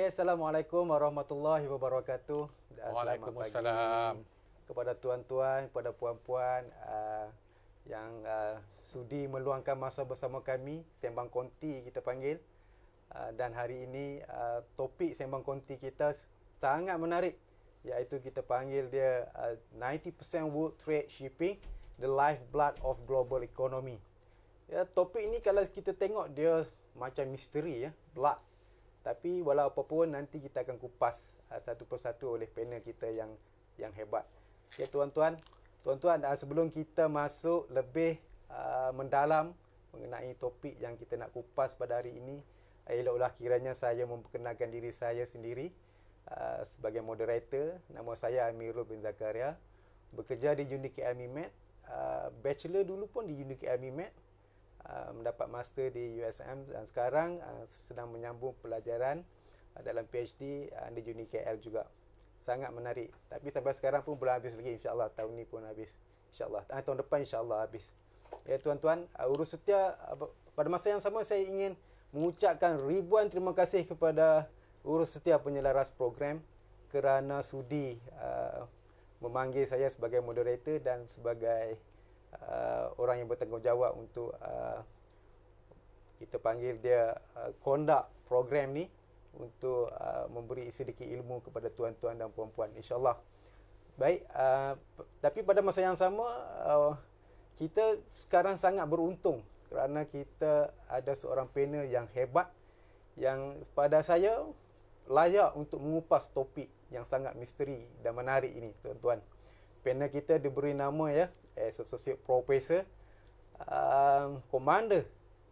Okey, Assalamualaikum warahmatullahi wabarakatuh. Ah, Waalaikumsalam. Kepada tuan-tuan, kepada puan-puan uh, yang uh, sudi meluangkan masa bersama kami, Sembang Konti kita panggil. Uh, dan hari ini uh, topik Sembang Konti kita sangat menarik iaitu kita panggil dia uh, 90% World Trade Shipping, The Lifeblood of Global Economy. Ya, topik ini kalau kita tengok dia macam misteri ya, blood tapi walau apa pun nanti kita akan kupas ah, satu persatu oleh panel kita yang yang hebat. Okey tuan-tuan, tuan-tuan ah, sebelum kita masuk lebih uh, mendalam mengenai topik yang kita nak kupas pada hari ini, eloklah kiranya saya memperkenalkan diri saya sendiri uh, sebagai moderator. Nama saya Amirul bin Zakaria, bekerja di Unique Army Med. Uh, bachelor dulu pun di Unique Army Med. Uh, mendapat master di USM dan sekarang uh, sedang menyambung pelajaran uh, dalam PhD uh, di Juni KL juga. Sangat menarik. Tapi sampai sekarang pun belum habis lagi insya-Allah tahun ni pun habis insya-Allah. Uh, tahun depan insya-Allah habis. Ya tuan-tuan, uh, urus setia uh, pada masa yang sama saya ingin mengucapkan ribuan terima kasih kepada urus setia penyelaras program kerana sudi uh, memanggil saya sebagai moderator dan sebagai uh, orang yang bertanggungjawab untuk uh, kita panggil dia uh, conduct program ni untuk uh, memberi sedikit ilmu kepada tuan-tuan dan puan-puan insyaallah. Baik uh, tapi pada masa yang sama uh, kita sekarang sangat beruntung kerana kita ada seorang panel yang hebat yang pada saya layak untuk mengupas topik yang sangat misteri dan menarik ini tuan-tuan panel kita diberi nama ya as associate professor um, commander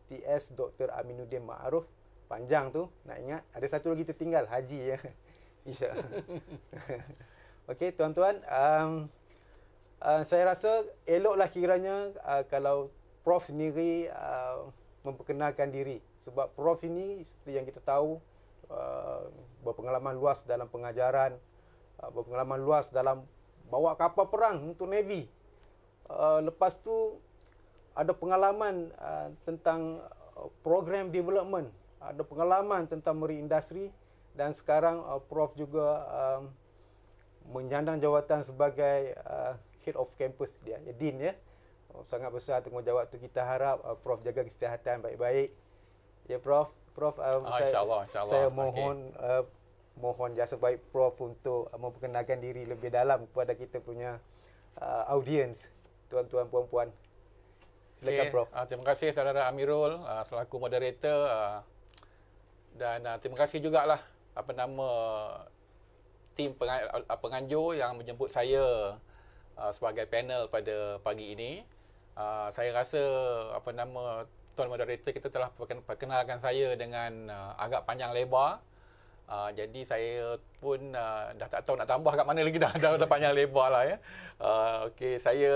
TS Dr. Aminuddin Ma'ruf panjang tu nak ingat ada satu lagi tertinggal haji ya insya okey tuan-tuan um, uh, saya rasa eloklah kiranya uh, kalau prof sendiri uh, memperkenalkan diri sebab prof ini seperti yang kita tahu uh, berpengalaman luas dalam pengajaran uh, berpengalaman luas dalam bawa kapal perang untuk navy. Uh, lepas tu ada pengalaman uh, tentang uh, program development, ada pengalaman tentang marine industry dan sekarang uh, prof juga um, menyandang jawatan sebagai uh, head of campus dia, ya, dean ya. Oh, sangat besar tanggungjawab tu kita harap uh, prof jaga kesihatan baik-baik. Ya prof, prof um, ah, saya insyaallah insyaallah. Saya mohon okay. uh, mohon jasa baik Prof untuk uh, memperkenalkan diri lebih dalam kepada kita punya uh, audience tuan-tuan puan-puan. Silakan okay. Prof. Uh, terima kasih saudara Amirul uh, selaku moderator uh, dan uh, terima kasih jugalah apa nama tim penganjur yang menjemput saya uh, sebagai panel pada pagi ini. Uh, saya rasa apa nama tuan moderator kita telah perkenalkan saya dengan uh, agak panjang lebar. Ah, jadi saya pun uh, dah tak tahu nak tambah kat mana lagi dah dah panjang lebar lah ya. Uh, ah, okay, saya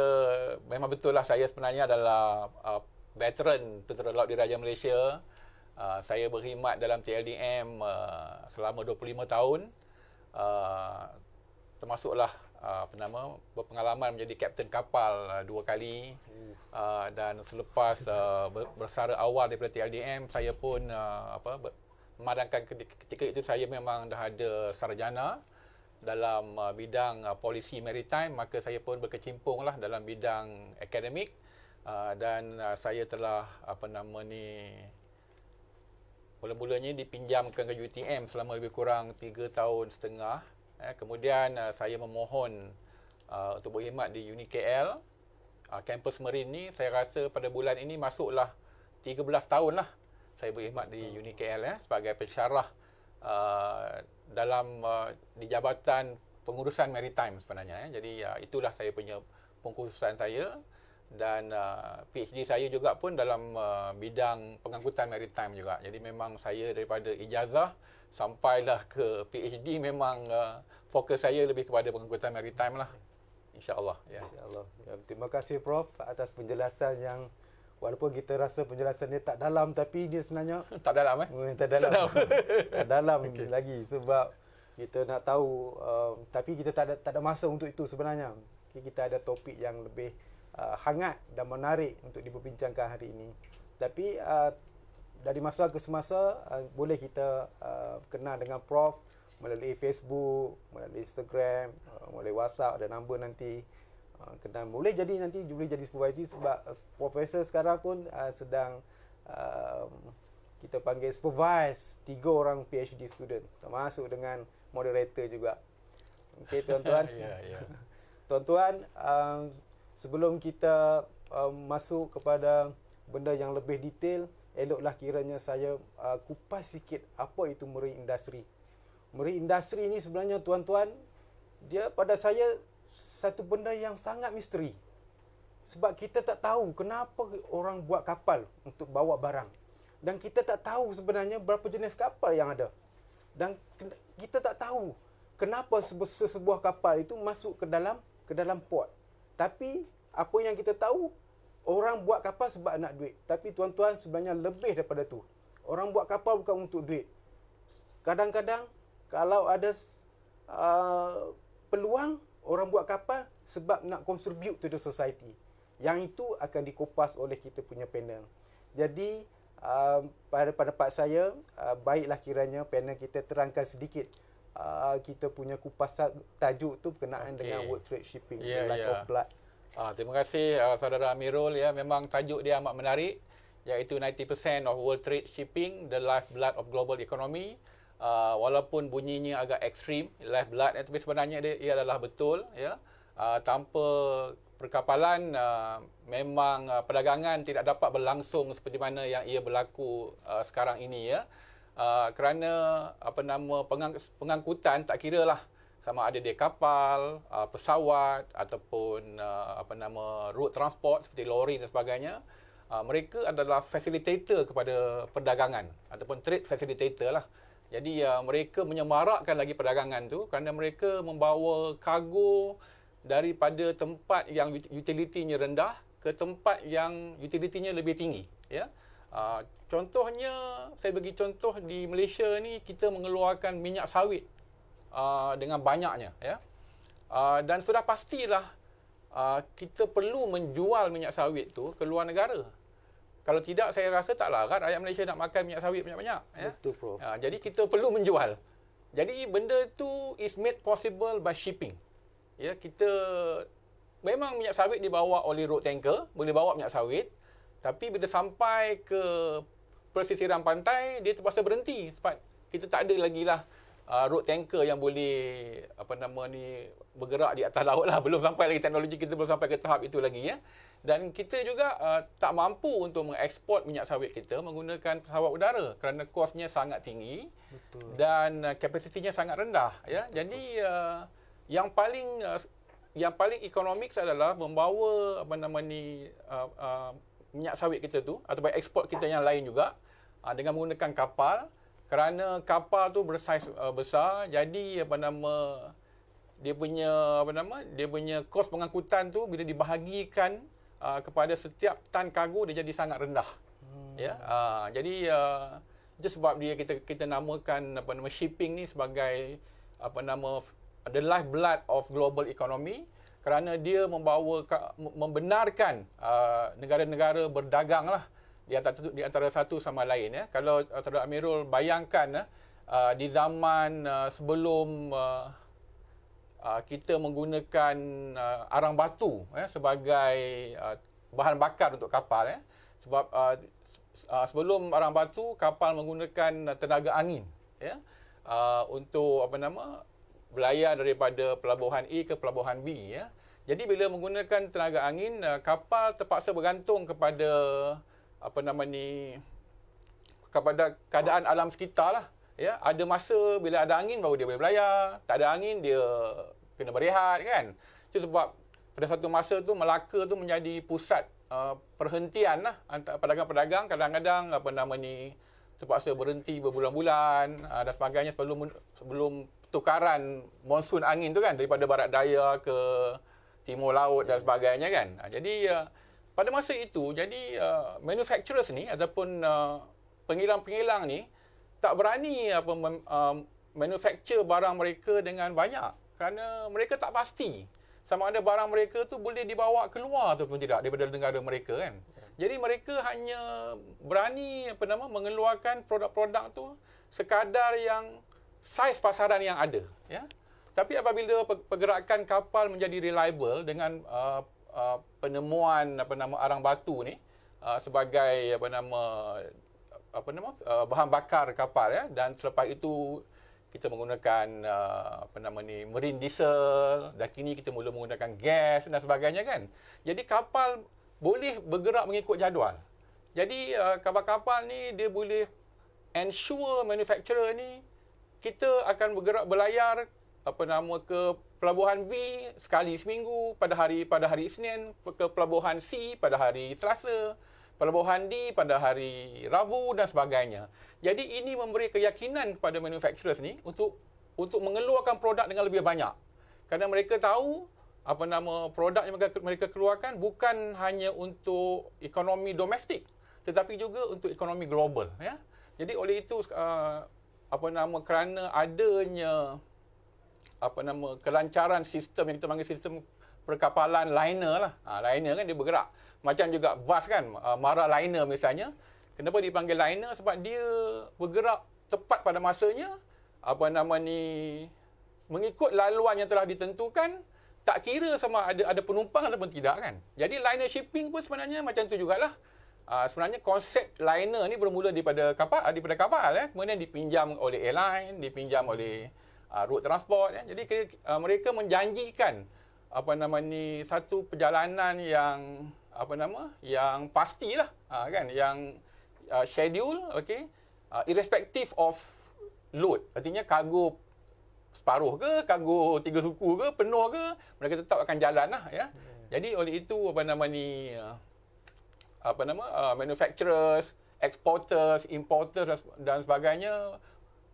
memang betul lah saya sebenarnya adalah uh, veteran tentera laut Raja Malaysia. Uh, saya berkhidmat dalam TLDM uh, selama 25 tahun. Uh, termasuklah uh, apa nama berpengalaman menjadi kapten kapal uh, dua kali uh, dan selepas uh, bersara awal daripada TLDM saya pun uh, apa Memandangkan ketika itu saya memang dah ada sarjana dalam uh, bidang uh, polisi maritime, maka saya pun berkecimpung lah dalam bidang akademik uh, dan saya telah apa nama ni mula-mulanya dipinjamkan ke UTM selama lebih kurang 3 tahun setengah. Eh, kemudian saya memohon untuk berkhidmat di Uni KL. Kampus Marine ni saya rasa pada bulan ini masuklah 13 tahun lah saya berkhidmat di Uni KL ya sebagai pensyarah uh, dalam uh, di jabatan pengurusan maritime sebenarnya ya. Jadi uh, itulah saya punya pengkhususan saya dan uh, PhD saya juga pun dalam uh, bidang pengangkutan maritime juga. Jadi memang saya daripada ijazah sampailah ke PhD memang uh, fokus saya lebih kepada pengangkutan maritime lah. Insya Allah Ya. Insya Allah ya, terima kasih Prof atas penjelasan yang Walaupun kita rasa penjelasan dia tak dalam tapi dia sebenarnya tak dalam eh. Hmm, tak dalam. Tak dalam, tak dalam okay. lagi sebab kita nak tahu um, tapi kita tak ada tak ada masa untuk itu sebenarnya. Kita ada topik yang lebih uh, hangat dan menarik untuk diperbincangkan hari ini. Tapi uh, dari masa ke semasa uh, boleh kita uh, kenal dengan prof melalui Facebook, melalui Instagram, uh, melalui WhatsApp ada nombor nanti. Ah, kedai boleh jadi nanti boleh jadi supervisor sebab uh, profesor sekarang pun uh, sedang uh, kita panggil supervise tiga orang PhD student termasuk dengan moderator juga. Okey tuan-tuan. Ya ya. Tuan-tuan um, sebelum kita um, masuk kepada benda yang lebih detail eloklah kiranya saya uh, kupas sikit apa itu marine industry. Marine industry ni sebenarnya tuan-tuan dia pada saya satu benda yang sangat misteri. Sebab kita tak tahu kenapa orang buat kapal untuk bawa barang. Dan kita tak tahu sebenarnya berapa jenis kapal yang ada. Dan kita tak tahu kenapa sebuah kapal itu masuk ke dalam ke dalam port. Tapi apa yang kita tahu orang buat kapal sebab nak duit. Tapi tuan-tuan sebenarnya lebih daripada tu. Orang buat kapal bukan untuk duit. Kadang-kadang kalau ada uh, peluang orang buat kapal sebab nak contribute to the society. Yang itu akan dikupas oleh kita punya panel. Jadi uh, pada pendapat saya uh, baiklah kiranya panel kita terangkan sedikit uh, kita punya kupas tajuk tu berkenaan okay. dengan world trade shipping yeah, lack yeah. Ah terima kasih uh, saudara Amirul ya memang tajuk dia amat menarik iaitu 90% of world trade shipping the lifeblood of global economy uh, walaupun bunyinya agak ekstrim left blood tapi sebenarnya dia ia adalah betul ya uh, tanpa perkapalan uh, memang uh, perdagangan tidak dapat berlangsung seperti mana yang ia berlaku uh, sekarang ini ya uh, kerana apa nama pengang- pengangkutan tak kira lah sama ada dia kapal, uh, pesawat ataupun uh, apa nama road transport seperti lori dan sebagainya Uh, mereka adalah facilitator kepada perdagangan ataupun trade facilitator lah. Jadi uh, mereka menyemarakkan lagi perdagangan tu kerana mereka membawa kargo daripada tempat yang utilitinya rendah ke tempat yang utilitinya lebih tinggi. Ya? Uh, contohnya, saya bagi contoh di Malaysia ni kita mengeluarkan minyak sawit uh, dengan banyaknya. Ya? Uh, dan sudah pastilah uh, kita perlu menjual minyak sawit tu ke luar negara kalau tidak, saya rasa tak larat kan, rakyat Malaysia nak makan minyak sawit banyak-banyak. Ya? Ha, jadi, kita perlu menjual. Jadi, benda tu is made possible by shipping. Ya, kita memang minyak sawit dibawa oleh road tanker, boleh bawa minyak sawit. Tapi, bila sampai ke persisiran pantai, dia terpaksa berhenti sebab kita tak ada lagi lah uh, road tanker yang boleh apa nama ni bergerak di atas laut lah. Belum sampai lagi teknologi kita belum sampai ke tahap itu lagi. Ya dan kita juga uh, tak mampu untuk mengekspor minyak sawit kita menggunakan pesawat udara kerana kosnya sangat tinggi Betul. dan uh, kapasitinya sangat rendah ya jadi uh, yang paling uh, yang paling ekonomik adalah membawa apa nama ni uh, uh, minyak sawit kita tu atau ekspor kita yang lain juga uh, dengan menggunakan kapal kerana kapal tu bersaiz uh, besar jadi apa nama dia punya apa nama dia punya kos pengangkutan tu bila dibahagikan uh, kepada setiap tan kargo dia jadi sangat rendah. Hmm. Ya. Yeah? Uh, jadi uh, just sebab dia kita kita namakan apa nama shipping ni sebagai apa nama the lifeblood of global economy kerana dia membawa membenarkan uh, negara-negara berdagang lah di antara, di antara satu sama lain ya. Kalau uh, Saudara Amirul bayangkan uh, di zaman uh, sebelum uh, Ah, kita menggunakan uh, arang batu eh, sebagai uh, bahan bakar untuk kapal. Eh. Sebab uh, uh, sebelum arang batu kapal menggunakan uh, tenaga angin yeah, ya. uh, untuk apa nama belayar daripada pelabuhan A ke pelabuhan B. Yeah. Jadi bila menggunakan tenaga angin uh, kapal terpaksa bergantung kepada apa nama ni kepada keadaan alam sekitar lah ya ada masa bila ada angin baru dia boleh berlayar tak ada angin dia kena berehat kan itu sebab pada satu masa tu Melaka tu menjadi pusat uh, perhentian lah antara pedagang-pedagang kadang-kadang apa nama ni terpaksa berhenti berbulan-bulan uh, dan sebagainya sebelum sebelum tukaran monsun angin tu kan daripada barat daya ke timur laut dan sebagainya kan uh, jadi uh, pada masa itu jadi uh, manufacturers ni ataupun uh, pengilang-pengilang ni tak berani apa mem, uh, manufacture barang mereka dengan banyak kerana mereka tak pasti sama ada barang mereka tu boleh dibawa keluar ataupun tidak daripada negara mereka kan. Jadi mereka hanya berani apa nama mengeluarkan produk-produk tu sekadar yang saiz pasaran yang ada ya. Tapi apabila pergerakan kapal menjadi reliable dengan uh, uh, penemuan apa nama arang batu ni uh, sebagai apa nama apa nama uh, bahan bakar kapal ya dan selepas itu kita menggunakan uh, apa nama ni marine diesel dan kini kita mula menggunakan gas dan sebagainya kan jadi kapal boleh bergerak mengikut jadual jadi uh, kapal-kapal ni dia boleh ensure manufacturer ni kita akan bergerak berlayar apa nama ke pelabuhan B sekali seminggu pada hari pada hari Isnin ke pelabuhan C pada hari Selasa Pelabuhan Handi pada hari Rabu dan sebagainya. Jadi ini memberi keyakinan kepada manufacturers ni untuk untuk mengeluarkan produk dengan lebih banyak. Kerana mereka tahu apa nama produk yang mereka keluarkan bukan hanya untuk ekonomi domestik tetapi juga untuk ekonomi global ya. Jadi oleh itu uh, apa nama kerana adanya apa nama kelancaran sistem yang kita panggil sistem perkapalan liner lah. Ha, liner kan dia bergerak. Macam juga bas kan, uh, Mara Liner misalnya. Kenapa dipanggil Liner? Sebab dia bergerak tepat pada masanya. Apa nama ni? Mengikut laluan yang telah ditentukan. Tak kira sama ada ada penumpang ataupun tidak kan. Jadi Liner Shipping pun sebenarnya macam tu jugalah. Uh, sebenarnya konsep liner ni bermula daripada kapal uh, daripada kapal eh kemudian dipinjam oleh airline dipinjam oleh uh, road transport eh. jadi uh, mereka menjanjikan apa nama ni satu perjalanan yang apa nama yang pastilah uh, kan yang uh, schedule okey uh, irrespective of load artinya kargo separuh ke kargo tiga suku ke penuh ke mereka tetap akan jalan lah ya hmm. jadi oleh itu apa nama ni uh, apa nama uh, manufacturers exporters importers dan sebagainya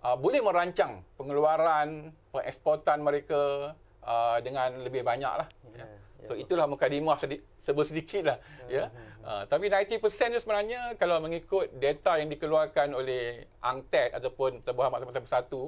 uh, boleh merancang pengeluaran pengeksportan mereka uh, dengan lebih banyak lah ya. So itulah mukadimah sedi- sebut sedikit lah. Ya. Ya. Ya. Ya. Uh, tapi 90% tu sebenarnya kalau mengikut data yang dikeluarkan oleh ANGTED ataupun Terbuah Maklumat Bersatu, satu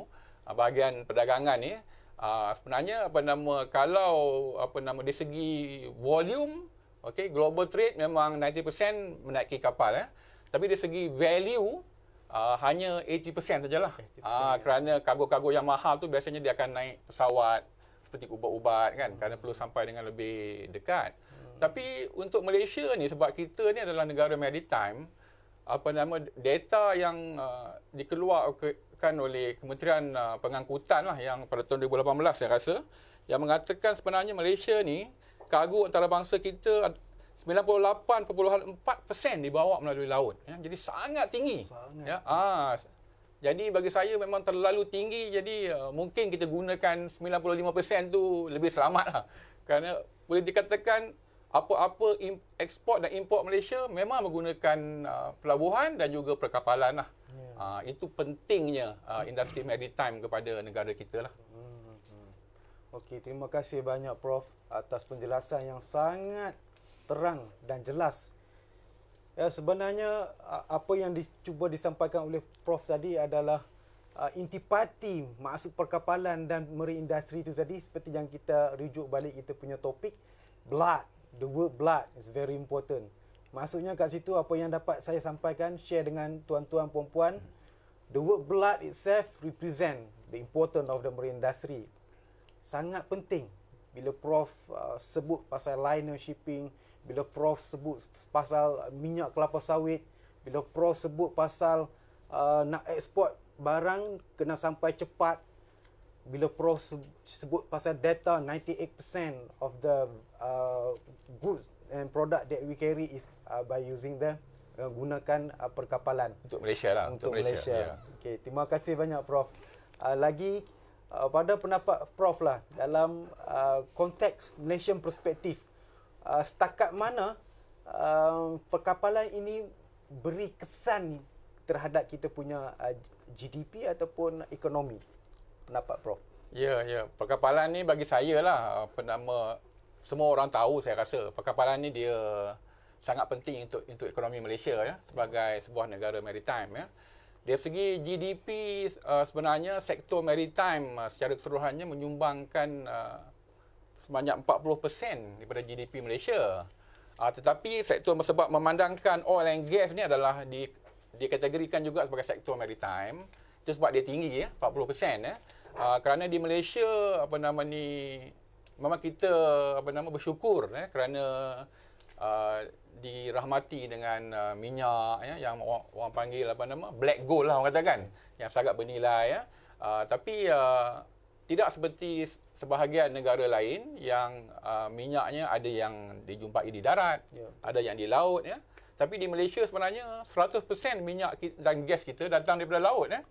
ah, bahagian perdagangan ni, ah, sebenarnya apa nama kalau apa nama dari segi volume, okay, global trade memang 90% menaiki kapal. Eh. Tapi dari segi value, Uh, hanya 80% sajalah. Ah uh, kerana kargo-kargo yang mahal tu biasanya dia akan naik pesawat, petik ubat-ubat kan hmm. kerana perlu sampai dengan lebih dekat. Hmm. Tapi untuk Malaysia ni sebab kita ni adalah negara maritime apa nama data yang uh, dikeluarkan oleh Kementerian uh, Pengangkutan lah yang pada tahun 2018 saya rasa yang mengatakan sebenarnya Malaysia ni kargo antarabangsa kita 98.4% dibawa melalui laut ya. Jadi sangat tinggi. Sangat. Ya. Ah jadi bagi saya memang terlalu tinggi jadi uh, mungkin kita gunakan 95% tu lebih selamat lah. Kerana boleh dikatakan apa-apa ekspor dan import Malaysia memang menggunakan uh, pelabuhan dan juga perkapalan lah. Yeah. Ya. Uh, itu pentingnya uh, industri maritime kepada negara kita lah. Hmm. Okay, terima kasih banyak Prof atas penjelasan yang sangat terang dan jelas Ya, sebenarnya apa yang dicuba disampaikan oleh Prof tadi adalah uh, intipati masuk perkapalan dan marine industry itu tadi seperti yang kita rujuk balik kita punya topik blood the word blood is very important. Maksudnya kat situ apa yang dapat saya sampaikan share dengan tuan-tuan puan-puan the word blood itself represent the important of the marine industry. Sangat penting bila prof uh, sebut pasal liner shipping bila prof sebut pasal minyak kelapa sawit, bila prof sebut pasal uh, nak ekspor barang kena sampai cepat, bila prof sebut pasal data 98% of the uh, goods and product that we carry is uh, by using the uh, gunakan uh, perkapalan untuk Malaysia lah untuk, untuk Malaysia. Malaysia. Yeah. Okay, terima kasih banyak prof. Uh, lagi uh, pada pendapat prof lah dalam uh, konteks Malaysian perspektif uh, setakat mana uh, perkapalan ini beri kesan terhadap kita punya uh, ah, GDP ataupun ekonomi pendapat prof ya ya perkapalan ini bagi saya lah penama semua orang tahu saya rasa perkapalan ini dia sangat penting untuk untuk ekonomi Malaysia ya sebagai sebuah negara maritime ya dari segi GDP uh, sebenarnya sektor maritime uh, secara keseluruhannya menyumbangkan uh, sebanyak 40% daripada GDP Malaysia. Uh, tetapi sektor sebab memandangkan oil and gas ni adalah di dikategorikan juga sebagai sektor maritime. Itu sebab dia tinggi ya, 40% ya. Uh, kerana di Malaysia apa nama ni memang kita apa nama bersyukur ya kerana uh, dirahmati dengan uh, minyak ya yang orang, orang panggil apa nama black gold lah orang katakan yang sangat bernilai ya. Uh, tapi uh, tidak seperti sebahagian negara lain yang uh, minyaknya ada yang dijumpai di darat, yeah. ada yang di laut ya. Tapi di Malaysia sebenarnya 100% minyak dan gas kita datang daripada laut ya.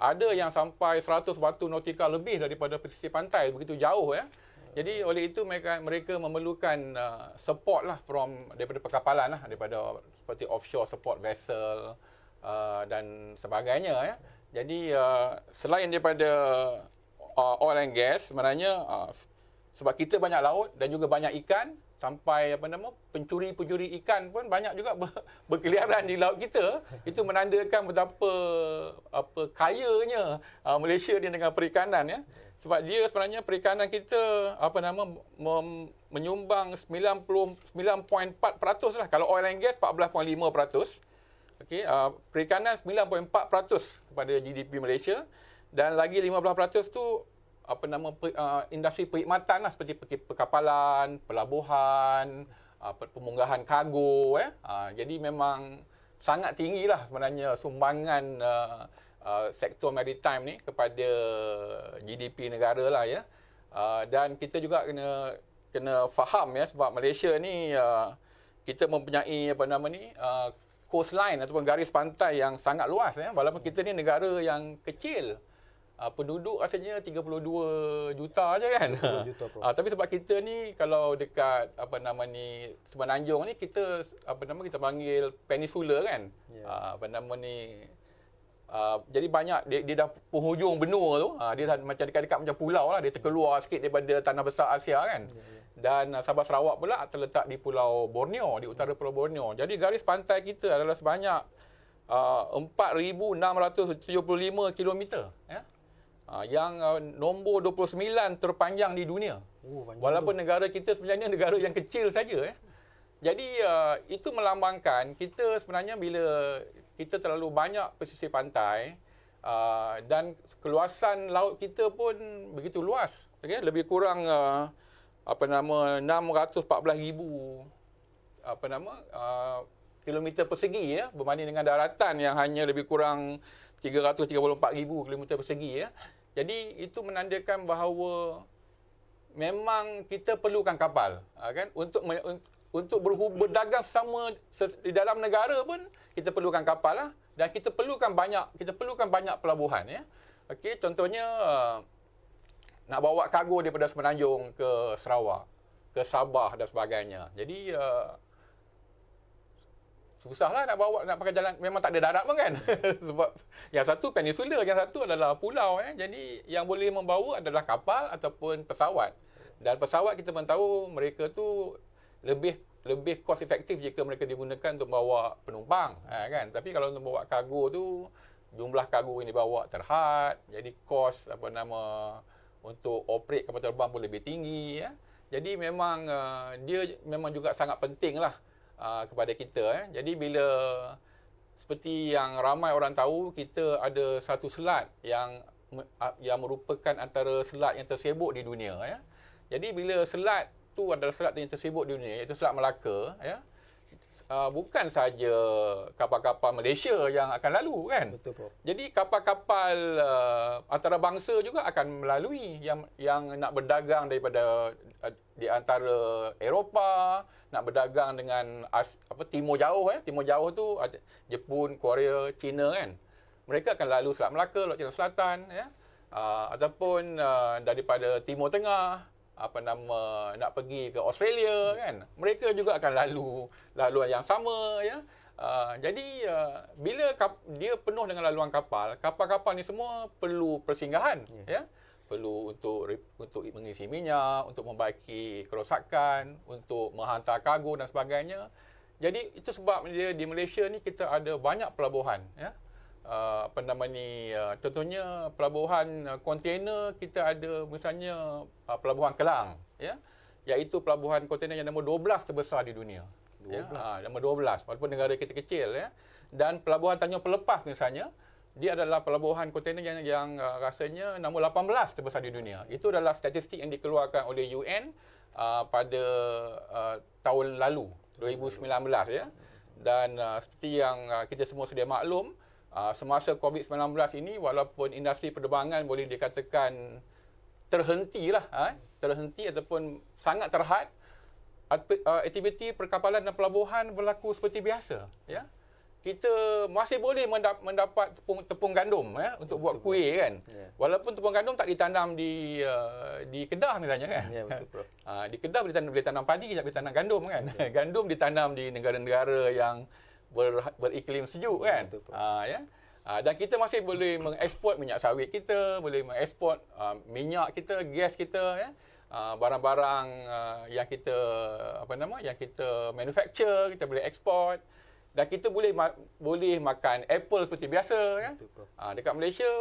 Ada yang sampai 100 batu nautika lebih daripada pesisir pantai begitu jauh ya. Jadi oleh itu mereka mereka memerlukan uh, support lah from daripada perkapalan lah daripada seperti offshore support vessel uh, dan sebagainya ya. Jadi uh, selain daripada uh, oil and gas sebenarnya uh, sebab kita banyak laut dan juga banyak ikan sampai apa nama pencuri-pencuri ikan pun banyak juga ber, berkeliaran di laut kita itu menandakan betapa apa kayanya uh, Malaysia di dengan perikanan ya sebab dia sebenarnya perikanan kita apa nama mem, menyumbang 99.4% lah kalau oil and gas 14.5% okey uh, perikanan 9.4% kepada GDP Malaysia dan lagi 15% tu apa nama per, uh, industri perkhidmatan lah seperti per, perkapalan, pelabuhan, uh, pemunggahan kargo eh. Uh, jadi memang sangat tinggi lah sebenarnya sumbangan uh, uh, sektor maritime ni kepada GDP negara lah ya. Uh, dan kita juga kena kena faham ya sebab Malaysia ni uh, kita mempunyai apa nama ni uh, coastline ataupun garis pantai yang sangat luas ya walaupun kita ni negara yang kecil uh, penduduk rasanya 32 juta aja kan. juta. uh, tapi sebab kita ni kalau dekat apa nama ni Semenanjung ni kita apa nama kita panggil peninsula kan. Yeah. Ya. Uh, apa nama ni Uh, jadi banyak dia, dia dah penghujung benua tu uh, dia dah macam dekat-dekat macam pulau lah dia terkeluar sikit daripada tanah besar Asia kan yeah, ya. dan uh, Sabah Sarawak pula terletak di pulau Borneo di utara pulau Borneo jadi garis pantai kita adalah sebanyak uh, 4675 km ya yeah? Ah, yang uh, nombor 29 terpanjang di dunia. Oh, Walaupun tu. negara kita sebenarnya negara yang kecil saja eh. Jadi uh, itu melambangkan kita sebenarnya bila kita terlalu banyak pesisir pantai uh, dan keluasan laut kita pun begitu luas. Okay? Lebih kurang uh, apa nama 614 ribu apa nama uh, kilometer persegi ya berbanding dengan daratan yang hanya lebih kurang 334,000 kilometer persegi ya. Jadi itu menandakan bahawa memang kita perlukan kapal ha, kan untuk untuk dagang sama di dalam negara pun kita perlukan kapal lah dan kita perlukan banyak kita perlukan banyak pelabuhan ya. Okey contohnya ha, nak bawa kargo daripada Semenanjung ke Sarawak, ke Sabah dan sebagainya. Jadi ha, susah lah nak bawa nak pakai jalan memang tak ada darat pun kan sebab yang satu peninsula yang satu adalah pulau eh. jadi yang boleh membawa adalah kapal ataupun pesawat dan pesawat kita pun tahu mereka tu lebih lebih cost efektif jika mereka digunakan untuk bawa penumpang eh, kan tapi kalau untuk bawa kargo tu jumlah kargo yang dibawa terhad jadi kos apa nama untuk operate kapal terbang pun lebih tinggi Eh. jadi memang uh, dia memang juga sangat penting lah Uh, kepada kita. Eh. Jadi bila seperti yang ramai orang tahu, kita ada satu selat yang uh, yang merupakan antara selat yang tersibuk di dunia. Eh. Jadi bila selat tu adalah selat yang tersibuk di dunia, iaitu selat Melaka. Eh uh, bukan saja kapal-kapal Malaysia yang akan lalu kan. Betul Prof. Jadi kapal-kapal uh, antarabangsa juga akan melalui yang yang nak berdagang daripada uh, di antara Eropah, nak berdagang dengan As, apa timur jauh eh, timur jauh tu Jepun, Korea, China kan. Mereka akan lalu Selat Melaka, Laut Cina Selatan ya. Uh, ataupun uh, daripada timur tengah apa nama nak pergi ke Australia kan mereka juga akan lalu laluan yang sama ya uh, jadi uh, bila kap, dia penuh dengan laluan kapal kapal-kapal ni semua perlu persinggahan yeah. ya perlu untuk untuk mengisi minyak untuk membaiki kerosakan untuk menghantar kargo dan sebagainya jadi itu sebab dia di Malaysia ni kita ada banyak pelabuhan ya Uh, apa nama ni uh, contohnya pelabuhan kontainer uh, kita ada misalnya pelabuhan Kelang ya iaitu pelabuhan kontena yang nombor 12 terbesar di dunia 12 ya? nombor 12 walaupun negara kita kecil ya dan pelabuhan Tanjung Pelepas misalnya dia adalah pelabuhan kontena yang, yang rasanya nombor 18 terbesar di dunia itu adalah statistik yang dikeluarkan oleh UN uh, pada uh, tahun lalu 2019 ya dan uh, seperti yang uh, kita semua sudah maklum Ah, semasa COVID-19 ini walaupun industri perdebangan boleh dikatakan terhentilah ah, eh, terhenti ataupun sangat terhad ah, aktiviti perkapalan dan pelabuhan berlaku seperti biasa ya kita masih boleh mendapat tepung tepung gandum ya untuk betul buat kuih bro. kan yeah. walaupun tepung gandum tak ditanam di uh, di Kedah misalnya kan yeah, betul uh, di Kedah boleh tanam boleh tanam padi tak boleh tanam gandum kan yeah. Ya, gandum ditanam di negara-negara yang ber, beriklim sejuk kan. Betul. Ha ya. Ha, dan kita masih boleh mengeksport minyak sawit kita, boleh mengeksport uh, ah, minyak kita, gas kita ya. barang-barang uh, yang kita apa nama yang kita manufacture kita boleh export dan kita boleh ma- boleh makan apple seperti biasa kan ya? uh, dekat Malaysia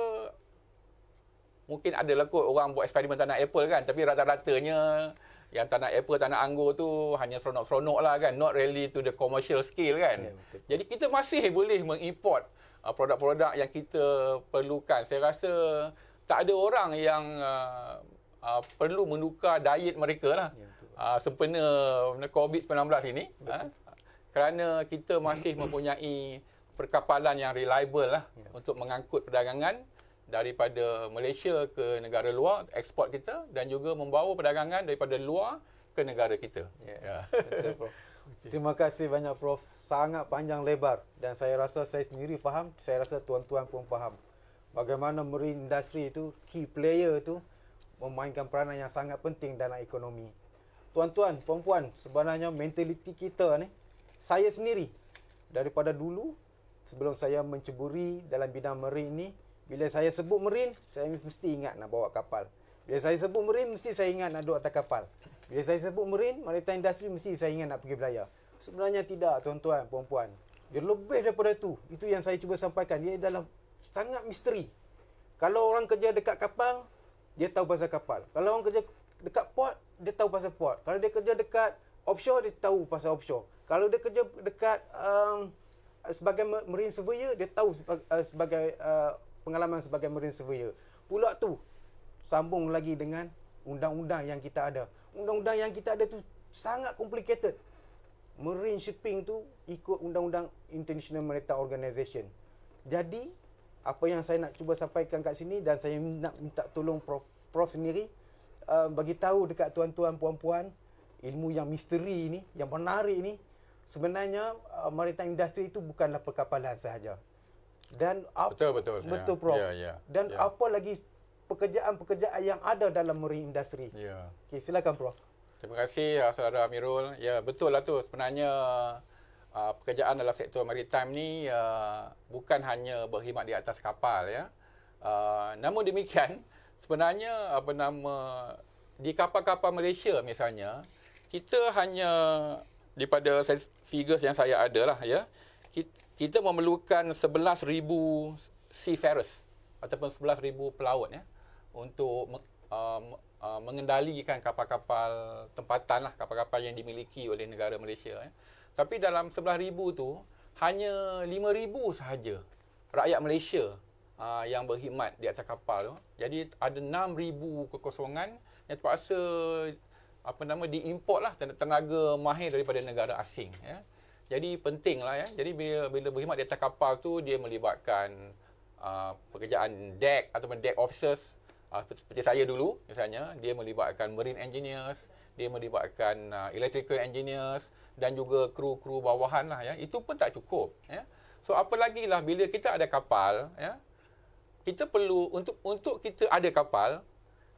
mungkin ada lekut lah orang buat eksperimen tanam apple kan tapi rata-ratanya yang tanah apple, tanah anggur tu hanya seronok-seronok lah kan. Not really to the commercial scale kan. Yeah, ya, Jadi kita masih boleh mengimport uh, produk-produk yang kita perlukan. Saya rasa tak ada orang yang uh, uh, perlu menukar diet mereka lah. Yeah, ya, uh, sempena COVID-19 ini. Betul. Uh, kerana kita masih mempunyai perkapalan yang reliable lah yeah. untuk mengangkut perdagangan daripada Malaysia ke negara luar ekspor kita dan juga membawa perdagangan daripada luar ke negara kita. Yeah. Yeah. Ya. Okay. Terima kasih banyak Prof. Sangat panjang lebar dan saya rasa saya sendiri faham, saya rasa tuan-tuan pun faham bagaimana marine industry itu key player itu memainkan peranan yang sangat penting dalam ekonomi. Tuan-tuan, puan-puan, sebenarnya mentaliti kita ni saya sendiri daripada dulu sebelum saya menceburi dalam bidang marine ini bila saya sebut marin, saya mesti ingat nak bawa kapal. Bila saya sebut marin, mesti saya ingat nak duduk atas kapal. Bila saya sebut marin maritime industry mesti saya ingat nak pergi belayar. Sebenarnya tidak, tuan-tuan, puan-puan. Dia lebih daripada itu. Itu yang saya cuba sampaikan. Dia dalam sangat misteri. Kalau orang kerja dekat kapal, dia tahu pasal kapal. Kalau orang kerja dekat port, dia tahu pasal port. Kalau dia kerja dekat offshore, dia tahu pasal offshore. Kalau dia kerja dekat um, sebagai marine surveyor, dia tahu uh, sebagai... Uh, pengalaman sebagai marine surveyor. Pula tu sambung lagi dengan undang-undang yang kita ada. Undang-undang yang kita ada tu sangat complicated. Marine shipping tu ikut undang-undang International Maritime Organization. Jadi apa yang saya nak cuba sampaikan kat sini dan saya nak minta tolong prof prof sendiri uh, bagi tahu dekat tuan-tuan puan-puan ilmu yang misteri ini, yang menarik ini sebenarnya uh, maritime industry itu bukanlah perkapalan sahaja dan ap- betul betul betul ya. prof ya, ya, dan ya. apa lagi pekerjaan-pekerjaan yang ada dalam marine industry ya okey silakan prof terima kasih ah, saudara Amirul ya betul lah tu sebenarnya uh, pekerjaan dalam sektor maritime ni uh, bukan hanya berkhidmat di atas kapal ya uh, namun demikian sebenarnya apa nama di kapal-kapal Malaysia misalnya kita hanya daripada figures yang saya ada lah ya kita kita memerlukan 11,000 seafarers ataupun 11,000 pelaut ya untuk uh, uh, mengendalikan kapal-kapal tempatan lah, kapal-kapal yang dimiliki oleh negara Malaysia. Ya. Tapi dalam 11,000 tu, hanya 5,000 sahaja rakyat Malaysia uh, yang berkhidmat di atas kapal tu. Jadi ada 6,000 kekosongan yang terpaksa apa nama diimport lah tenaga mahir daripada negara asing. Ya. Jadi penting lah ya. Jadi bila, bila berkhidmat di atas kapal tu, dia melibatkan uh, pekerjaan deck atau deck officers uh, seperti saya dulu misalnya. Dia melibatkan marine engineers, dia melibatkan uh, electrical engineers dan juga kru-kru bawahan lah ya. Itu pun tak cukup ya. So lagi lah bila kita ada kapal ya, kita perlu untuk untuk kita ada kapal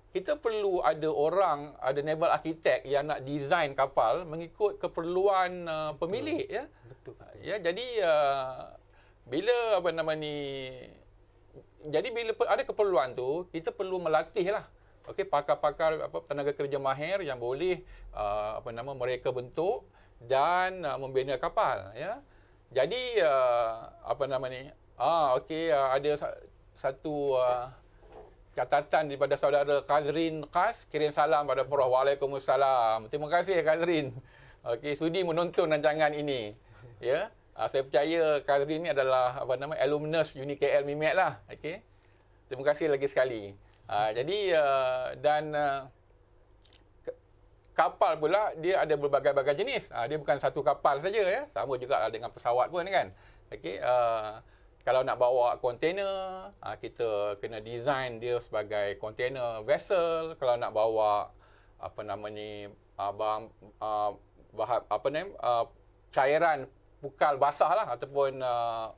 kita perlu ada orang ada naval architect yang nak design kapal mengikut keperluan uh, pemilik betul. ya betul, betul ya jadi uh, bila apa nama ni jadi bila ada keperluan tu kita perlu melatih lah. okey pakar-pakar apa tenaga kerja mahir yang boleh uh, apa nama mereka bentuk dan uh, membina kapal ya jadi uh, apa nama ni ah okey uh, ada satu uh, catatan daripada saudara Kazrin Qas kirim salam pada Prof. Waalaikumsalam. Terima kasih Kazrin. Okey, sudi menonton rancangan ini. Ya. Yeah. Uh, saya percaya Kazrin ini adalah apa nama alumnus Uni KL Mimet lah. Okey. Terima kasih lagi sekali. Uh, jadi uh, dan uh, kapal pula dia ada berbagai-bagai jenis. Uh, dia bukan satu kapal saja ya. Sama juga lah dengan pesawat pun kan. Okey, uh, kalau nak bawa container uh, kita kena design dia sebagai container vessel kalau nak bawa apa nama ni uh, ah, bahan, uh, bahan apa ni uh, cairan pukal basah lah ataupun uh,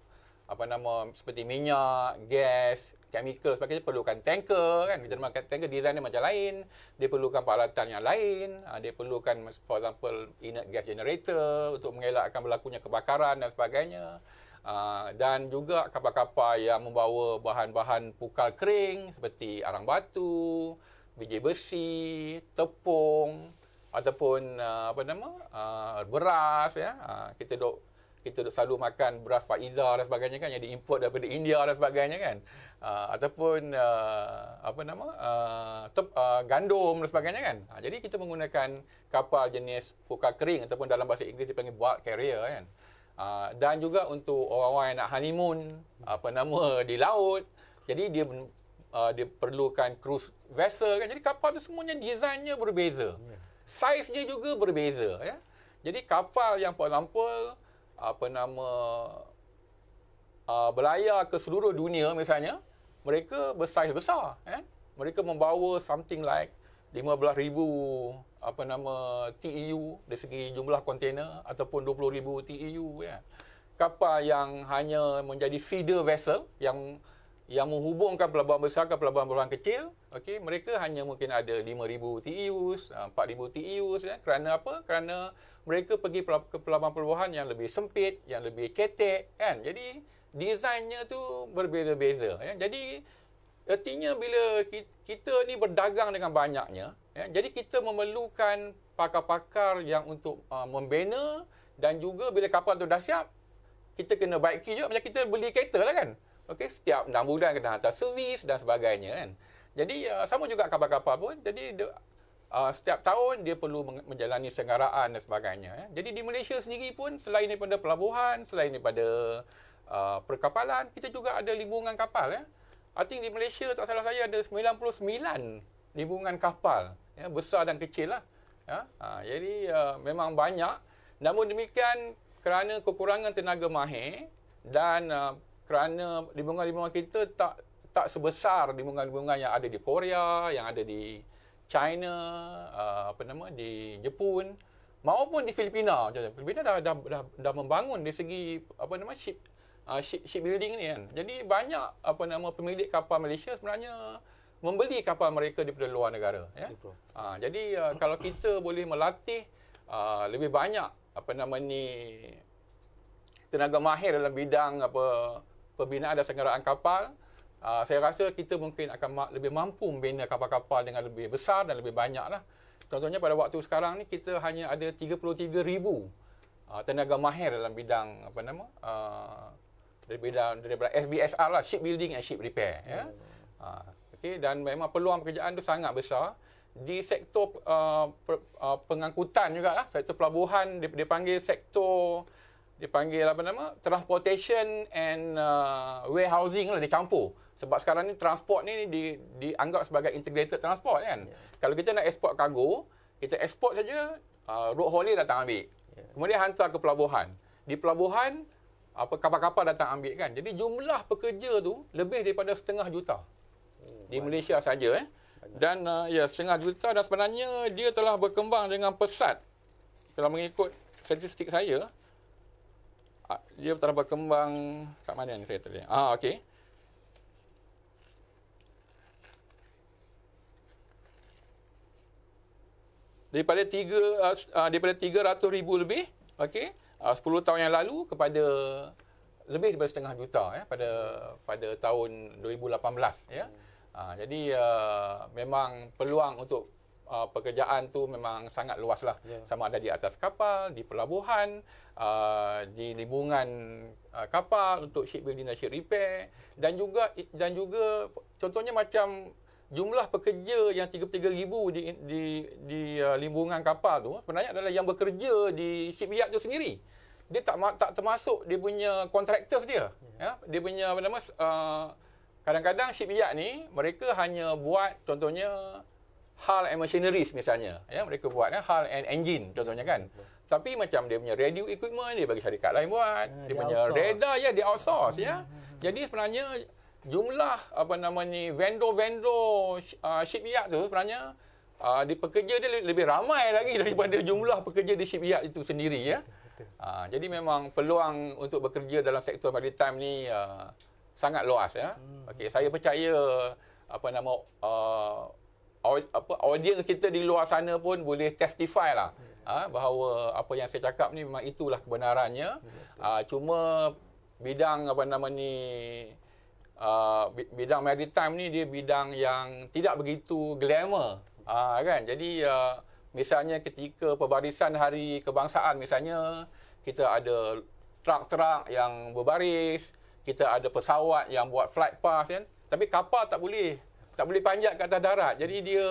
apa nama seperti minyak gas chemical sebagainya perlukan tanker kan kita makan tanker design dia macam lain dia perlukan peralatan yang lain dia perlukan for example inert gas generator untuk mengelakkan berlakunya kebakaran dan sebagainya Ah, dan juga kapal-kapal yang membawa bahan-bahan pukal kering seperti arang batu, biji besi, tepung ataupun uh, apa nama uh, beras ya. Uh, kita dok kita dok selalu makan beras Faiza dan sebagainya kan yang diimport daripada India dan sebagainya kan. Uh, ataupun uh, apa nama uh, tep, uh, gandum dan sebagainya kan. Uh, jadi kita menggunakan kapal jenis pukal kering ataupun dalam bahasa Inggeris dipanggil bulk carrier kan. Uh, Ah, dan juga untuk orang-orang yang nak honeymoon apa ah, nama di laut jadi dia uh, dia perlukan cruise vessel kan jadi kapal tu semuanya desainnya berbeza saiznya juga berbeza ya jadi kapal yang for example apa nama uh, berlayar ke seluruh dunia misalnya mereka bersaiz besar eh mereka membawa something like 15,000 apa nama TEU dari segi jumlah kontena ataupun 20,000 TEU ya. Kapal yang hanya menjadi feeder vessel yang yang menghubungkan pelabuhan besar ke pelabuhan-pelabuhan kecil, okay mereka hanya mungkin ada 5000 TEUs, 4000 TEUs ya. Kerana apa? Kerana mereka pergi ke pelabuhan-pelabuhan yang lebih sempit, yang lebih ketek kan. Jadi desainnya tu berbeza-beza ya. Jadi Artinya bila kita, kita ni berdagang dengan banyaknya, ya, jadi kita memerlukan pakar-pakar yang untuk uh, membina dan juga bila kapal tu dah siap, kita kena baiki juga macam kita beli kereta lah kan. okay setiap 6 bulan kena hantar servis dan sebagainya kan. Jadi uh, sama juga kapal-kapal pun. Jadi de, uh, setiap tahun dia perlu menjalani senggaraan dan sebagainya. Eh. Jadi di Malaysia sendiri pun selain daripada pelabuhan, selain daripada uh, perkapalan, kita juga ada limbungan kapal ya. I think di Malaysia tak salah saya ada 99 libungan kapal ya, besar dan kecil lah. Ya, ha, jadi uh, memang banyak. Namun demikian kerana kekurangan tenaga mahir dan uh, kerana libungan-libungan kita tak tak sebesar libungan-libungan yang ada di Korea, yang ada di China, uh, apa nama di Jepun maupun di Filipina. Filipina dah dah dah, dah membangun dari segi apa nama ship Ah, shipbuilding ni kan. Jadi banyak apa nama pemilik kapal Malaysia sebenarnya membeli kapal mereka daripada luar negara ya. Ha, jadi uh, kalau kita boleh melatih uh, lebih banyak apa nama ni tenaga mahir dalam bidang apa pembinaan dan sengkaraan kapal uh, saya rasa kita mungkin akan ma- lebih mampu membina kapal-kapal dengan lebih besar dan lebih banyak lah. Contohnya pada waktu sekarang ni kita hanya ada 33,000 uh, tenaga mahir dalam bidang apa nama uh, daripada, daripada SBSR lah ship building and ship repair ya hmm. ha okey dan memang peluang pekerjaan tu sangat besar di sektor uh, per, uh, pengangkutan jugalah sektor pelabuhan dia, dia panggil sektor dipanggil apa nama transportation and uh, warehousing lah dicampur sebab sekarang ni transport ni, di, dianggap sebagai integrated transport kan yeah. kalau kita nak export kargo kita export saja uh, road hauler datang ambil yeah. kemudian hantar ke pelabuhan di pelabuhan apa kapal-kapal datang ambil kan. Jadi jumlah pekerja tu lebih daripada setengah juta. Hmm, Di Malaysia saja eh. Dan uh, ya setengah juta dan sebenarnya dia telah berkembang dengan pesat. Kalau mengikut statistik saya ah, dia telah berkembang kat mana ni saya tadi. Ah okey. Daripada 3 uh, ah, ah, daripada 300,000 lebih, okey Ah, uh, 10 tahun yang lalu kepada lebih daripada setengah juta ya pada pada tahun 2018 ya. Uh, jadi uh, memang peluang untuk Uh, pekerjaan tu memang sangat luaslah. yeah. sama ada di atas kapal, di pelabuhan uh, di lingkungan uh, kapal untuk shipbuilding dan ship repair dan juga dan juga contohnya macam jumlah pekerja yang 33,000 di di di, di uh, limbungan kapal tu sebenarnya adalah yang bekerja di shipyard tu sendiri. Dia tak tak termasuk dia punya contractors dia. Ya, dia punya apa nama uh, kadang-kadang shipyard ni mereka hanya buat contohnya hull and machinery misalnya. Ya, mereka buat ya, hull and engine contohnya kan. Tapi macam dia punya radio equipment dia bagi syarikat lain buat. Ah, dia, dia punya outsource. radar ya dia outsource ya. Hmm, hmm, hmm. Jadi sebenarnya jumlah apa nama ni vendor-vendor uh, ah, shipyard tu sebenarnya uh, di pekerja dia lebih, lebih ramai lagi daripada jumlah pekerja di shipyard itu sendiri ya. Uh, jadi memang peluang untuk bekerja dalam sektor time ni uh, sangat luas ya. Hmm. Okey, saya percaya apa nama uh, apa audiens kita di luar sana pun boleh testify lah uh, bahawa apa yang saya cakap ni memang itulah kebenarannya. Uh, cuma bidang apa nama ni Ah, bidang maritime ni dia bidang yang tidak begitu glamour uh, kan jadi uh, misalnya ketika pembarisan hari kebangsaan misalnya kita ada truk-truk yang berbaris kita ada pesawat yang buat flight pass kan tapi kapal tak boleh tak boleh panjat ke atas darat jadi dia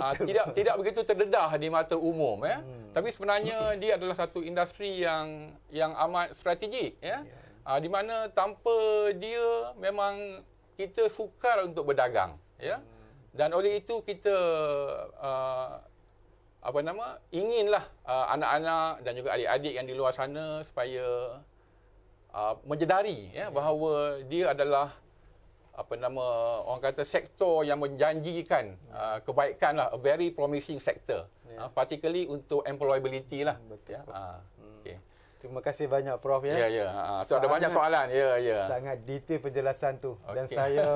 Aa, tidak tidak begitu terdedah di mata umum ya hmm. tapi sebenarnya dia adalah satu industri yang yang amat strategik ya yeah uh, di mana tanpa dia memang kita sukar untuk berdagang ya dan oleh itu kita uh, apa nama inginlah uh, anak-anak dan juga adik-adik yang di luar sana supaya uh, menjedari ya bahawa dia adalah apa nama orang kata sektor yang menjanjikan uh, kebaikan lah a very promising sector yeah. Ya. uh, particularly untuk employability lah betul ya. uh. Terima kasih banyak Prof ya. Ya ya. Ha, tu ha. ada banyak soalan. Ya ya. Sangat detail penjelasan tu okay. dan saya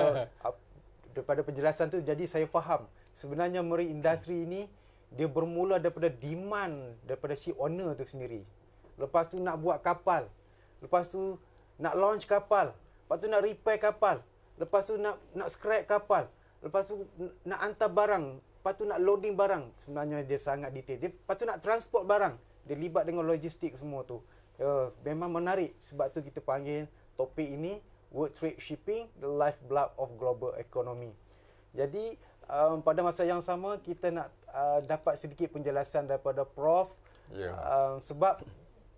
daripada penjelasan tu jadi saya faham sebenarnya marine industry ini dia bermula daripada demand daripada si owner tu sendiri. Lepas tu nak buat kapal. Lepas tu nak launch kapal. Lepas tu nak repair kapal. Lepas tu nak nak scrap kapal. Lepas tu nak hantar barang, lepas tu nak loading barang. Sebenarnya dia sangat detail. Dia lepas tu nak transport barang. Dia libat dengan logistik semua tu uh, memang menarik sebab tu kita panggil topik ini World Trade Shipping the lifeblood of global economy. Jadi um, pada masa yang sama kita nak uh, dapat sedikit penjelasan daripada prof yeah. um, sebab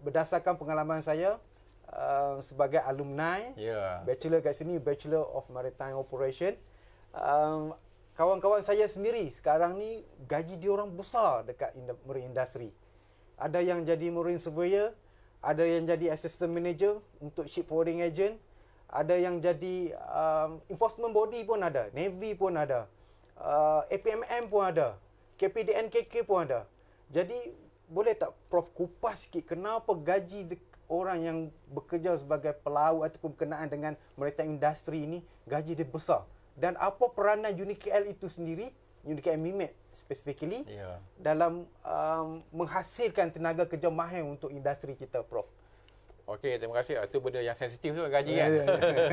berdasarkan pengalaman saya uh, sebagai alumni yeah. bachelor kat sini bachelor of maritime operation um, kawan-kawan saya sendiri sekarang ni gaji dia orang besar dekat marine industry. Ada yang jadi marine surveyor ada yang jadi assistant manager untuk ship forwarding agent ada yang jadi um, enforcement body pun ada navy pun ada uh, APMM pun ada KPDNKK pun ada jadi boleh tak prof kupas sikit kenapa gaji orang yang bekerja sebagai pelaut ataupun berkenaan dengan merata industri ini gaji dia besar dan apa peranan Unique itu sendiri UDKM MIMED specifically yeah. dalam um, menghasilkan tenaga kerja mahir untuk industri kita Prof. Okey, terima kasih. Ah, itu benda yang sensitif tu gaji kan.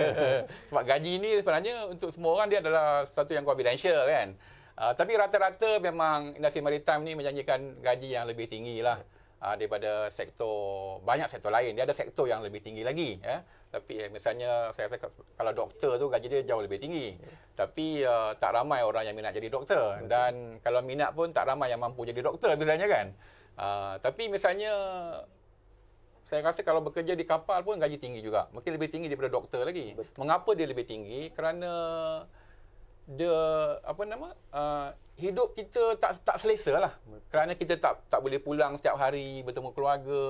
Sebab gaji ni sebenarnya untuk semua orang dia adalah satu yang confidential kan. Uh, tapi rata-rata memang industri maritime ni menjanjikan gaji yang lebih tinggi lah. Yeah uh, daripada sektor banyak sektor lain dia ada sektor yang lebih tinggi lagi ya tapi eh, misalnya saya rasa kalau doktor tu gaji dia jauh lebih tinggi yeah. tapi uh, tak ramai orang yang minat jadi doktor Betul. dan kalau minat pun tak ramai yang mampu jadi doktor misalnya kan uh, tapi misalnya saya rasa kalau bekerja di kapal pun gaji tinggi juga mungkin lebih tinggi daripada doktor lagi Betul. mengapa dia lebih tinggi kerana the apa nama uh, hidup kita tak tak selesa lah kerana kita tak tak boleh pulang setiap hari bertemu keluarga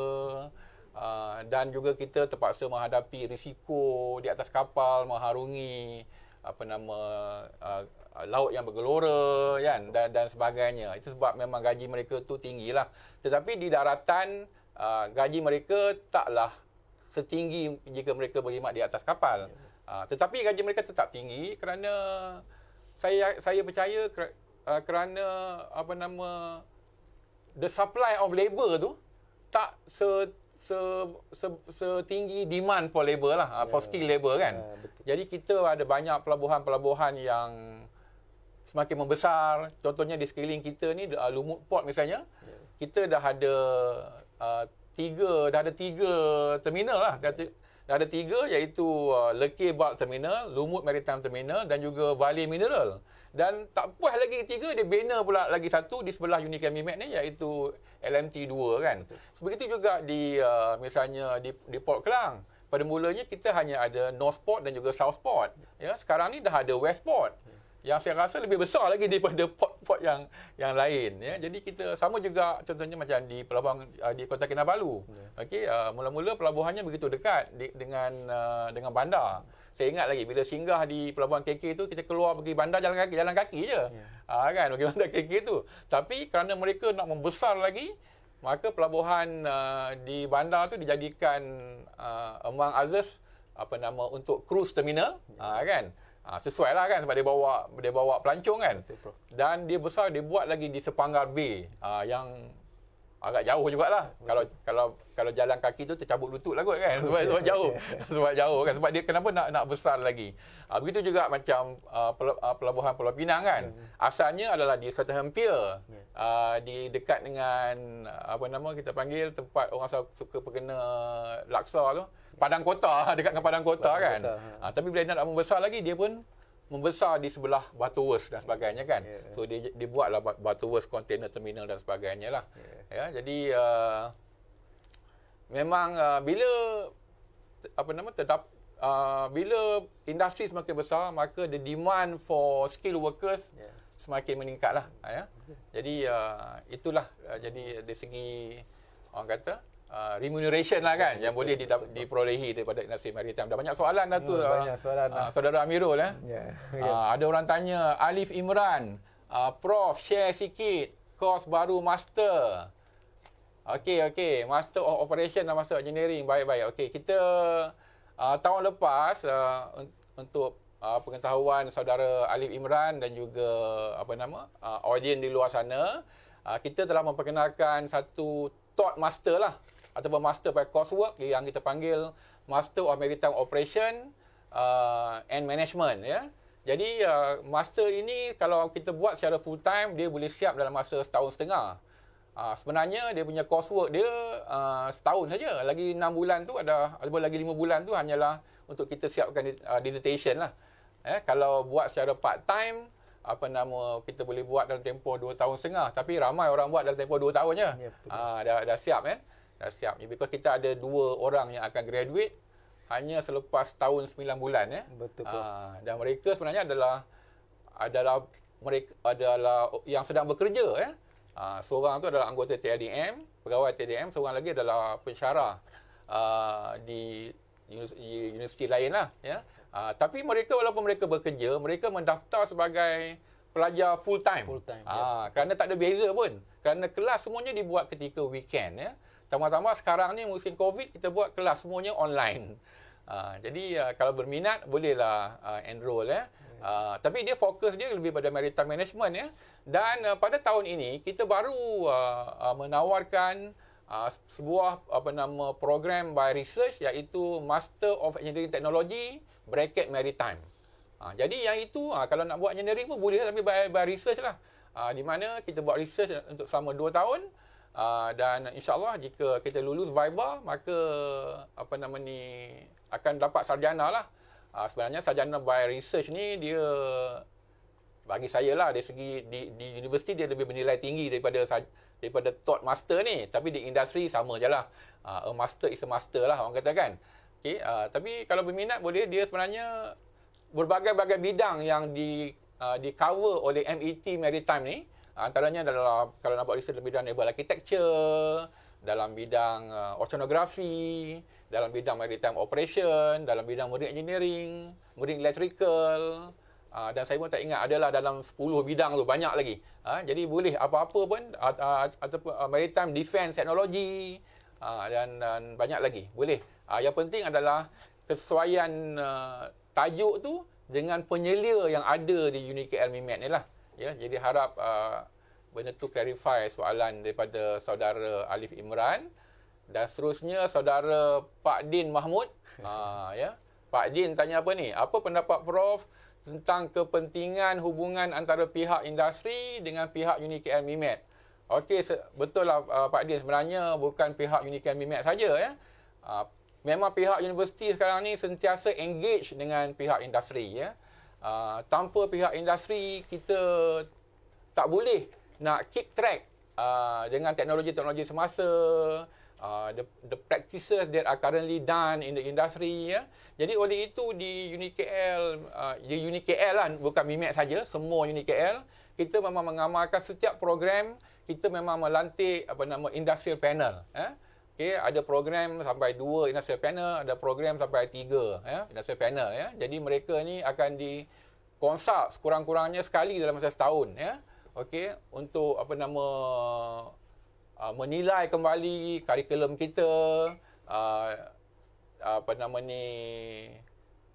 uh, dan juga kita terpaksa menghadapi risiko di atas kapal mengharungi apa nama uh, uh laut yang bergelora kan dan dan sebagainya itu sebab memang gaji mereka tu tinggi lah tetapi di daratan uh, gaji mereka taklah setinggi jika mereka berkhidmat di atas kapal ya, ya. uh, tetapi gaji mereka tetap tinggi kerana saya saya percaya uh, kerana apa nama the supply of labor tu tak se se se tinggi demand for labor lah yeah. Uh, for ya, skill labor kan. Yeah, ya, Jadi kita ada banyak pelabuhan-pelabuhan yang semakin membesar. Contohnya di sekeliling kita ni uh, Lumut Port misalnya. Yeah. Kita dah ada uh, tiga dah ada tiga terminal lah. Yeah ada tiga iaitu uh, Lekir Bulk Terminal, Lumut Maritime Terminal dan juga Vale Mineral. Dan tak puas lagi ketiga, dia bina pula lagi satu di sebelah Unicam Mimet ni iaitu LMT2 kan. Sebegitu juga di uh, misalnya di, di Port Kelang. Pada mulanya kita hanya ada North Port dan juga South Port. Ya, sekarang ni dah ada West Port yang saya rasa lebih besar lagi daripada port-port yang yang lain ya. Jadi kita sama juga contohnya macam di pelabuhan uh, di Kota Kinabalu. Yeah. Okey, uh, mula-mula pelabuhannya begitu dekat di, dengan uh, dengan bandar. Saya ingat lagi bila singgah di pelabuhan KK itu kita keluar pergi bandar jalan kaki jalan kaki je. Yeah. Ya. Uh, kan pergi bandar KK tu. Tapi kerana mereka nak membesar lagi maka pelabuhan uh, di bandar tu dijadikan uh, among others apa nama untuk cruise terminal yeah. Ya. uh, kan. Ha, sesuai lah kan sebab dia bawa dia bawa pelancong kan. Betul, Dan dia besar dia buat lagi di sepanggar B ha, yang agak jauh jugalah. Betul. Kalau kalau kalau jalan kaki tu tercabut lutut lah kot kan. Sebab, sebab jauh. sebab jauh kan. Sebab dia kenapa nak nak besar lagi. Uh, begitu juga macam uh, pelabuhan Pulau Pinang kan. Ya, ya. Asalnya adalah di Sata Hempia. Uh, ya. di dekat dengan apa nama kita panggil tempat orang suka perkena laksa tu. Padang Kota. Dekat dengan Padang Kota kan. uh, tapi bila dia nak membesar lagi dia pun membesar di sebelah batu wars dan sebagainya kan. Yeah. So dia dia buatlah batu wars container terminal dan sebagainya lah. Yeah. Ya, jadi uh, memang uh, bila apa nama terdap uh, bila industri semakin besar maka the demand for skilled workers yeah. semakin meningkatlah ya. Yeah. Jadi uh, itulah uh, jadi dari segi orang kata Ah, remuneration lah kan yang boleh betul, diperolehi daripada industri maritim. Dah banyak soalan dah tu. Hmm, ah, banyak soalan. Uh, Saudara Amirul eh. Ya. Yeah. uh, ya. ada orang tanya Alif Imran, uh, prof share sikit kos baru master. Okey okey, master of operation dan master of engineering. Baik-baik. Okey, kita uh, tahun lepas uh, untuk uh, pengetahuan saudara Alif Imran dan juga apa nama? Uh, audience di luar sana, uh, kita telah memperkenalkan satu Thought Master lah ataupun master by coursework yang kita panggil master of maritime operation uh, and management ya. Jadi uh, master ini kalau kita buat secara full time dia boleh siap dalam masa setahun setengah. Uh, sebenarnya dia punya coursework dia uh, setahun saja. Lagi enam bulan tu ada ataupun lagi lima bulan tu hanyalah untuk kita siapkan uh, dissertation lah. Eh kalau buat secara part time apa nama kita boleh buat dalam tempoh dua tahun setengah tapi ramai orang buat dalam tempoh dua tahun je. Ya, uh, dah dah siap eh dah siap ni because kita ada dua orang yang akan graduate hanya selepas tahun 9 bulan ya. Betul. Ha, dan mereka sebenarnya adalah adalah mereka adalah yang sedang bekerja ya. Ha, seorang tu adalah anggota TDM, pegawai TDM. seorang lagi adalah pensyarah ha, di universiti lain lah ya. Ha, tapi mereka walaupun mereka bekerja, mereka mendaftar sebagai pelajar full time. Full time. Ha, yeah. Ya. kerana tak ada beza pun. Kerana kelas semuanya dibuat ketika weekend ya. Tambah-tambah sekarang ni musim COVID, kita buat kelas semuanya online. Uh, jadi uh, kalau berminat bolehlah uh, ah, enroll ya. Uh, eh. hmm. tapi dia fokus dia lebih pada maritime management ya. Dan uh, pada tahun ini kita baru uh, uh, menawarkan uh, sebuah apa nama program by research iaitu Master of Engineering Technology bracket maritime. Uh, jadi yang itu uh, kalau nak buat engineering pun boleh lah, tapi by, by research lah. Uh, di mana kita buat research untuk selama 2 tahun. Uh, dan insyaAllah jika kita lulus Viva, maka apa nama ni akan dapat sarjana lah. Uh, sebenarnya sarjana by research ni dia bagi saya lah dari segi di, di universiti dia lebih bernilai tinggi daripada daripada taught master ni. Tapi di industri sama je lah. Uh, a master is a master lah orang kata kan. Okay, uh, tapi kalau berminat boleh dia sebenarnya berbagai-bagai bidang yang di uh, di cover oleh MET Maritime ni. Ah, antaranya adalah kalau nak buat research dalam bidang naval architecture, dalam bidang uh, oceanography, dalam bidang maritime operation, dalam bidang marine engineering, marine electrical, Uh, dan saya pun tak ingat adalah dalam 10 bidang tu banyak lagi. uh, jadi boleh apa-apa pun uh, uh, ataupun uh, maritime defense teknologi uh, dan dan banyak lagi. Boleh. Uh, yang penting adalah kesesuaian uh, tajuk tu dengan penyelia yang ada di Unique KL Mimet ni lah ya jadi harap uh, benda tu clarify soalan daripada saudara Alif Imran dan seterusnya saudara Pak Din Mahmud ha uh, ya Pak Din tanya apa ni apa pendapat prof tentang kepentingan hubungan antara pihak industri dengan pihak UniKL Mimet okey betul lah uh, Pak Din sebenarnya bukan pihak UniKL Mimet saja ya uh, memang pihak universiti sekarang ni sentiasa engage dengan pihak industri ya uh, tanpa pihak industri kita tak boleh nak keep track uh, dengan teknologi-teknologi semasa uh, the, the practices that are currently done in the industry ya. Jadi oleh itu di UniKL uh, di ya, UniKL lah bukan MIMET saja semua UniKL kita memang mengamalkan setiap program kita memang melantik apa nama industrial panel eh. Okay, ada program sampai dua industrial panel, ada program sampai tiga ya, industrial panel. Ya. Jadi mereka ni akan di konsult sekurang-kurangnya sekali dalam masa setahun. Ya. Okay, untuk apa nama uh, menilai kembali karikulum kita, uh, apa nama ni